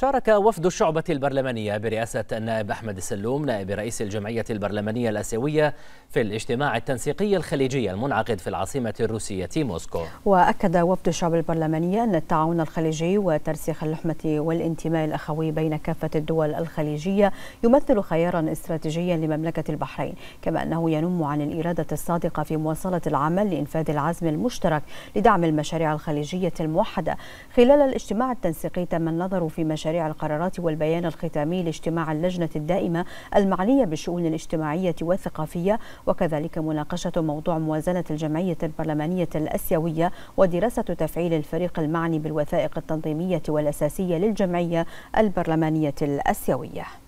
شارك وفد الشعبة البرلمانية برئاسة النائب أحمد السلوم نائب رئيس الجمعية البرلمانية الآسيوية في الاجتماع التنسيقي الخليجي المنعقد في العاصمة الروسية موسكو وأكد وفد الشعب البرلمانية أن التعاون الخليجي وترسيخ اللحمة والانتماء الأخوي بين كافة الدول الخليجية يمثل خيارا استراتيجيا لمملكة البحرين كما أنه ينم عن الإرادة الصادقة في مواصلة العمل لإنفاذ العزم المشترك لدعم المشاريع الخليجية الموحدة خلال الاجتماع التنسيقي تم النظر في مشاريع مشاريع القرارات والبيان الختامي لاجتماع اللجنة الدائمة المعنية بالشؤون الاجتماعية والثقافية وكذلك مناقشة موضوع موازنة الجمعية البرلمانية الأسيوية ودراسة تفعيل الفريق المعني بالوثائق التنظيمية والأساسية للجمعية البرلمانية الأسيوية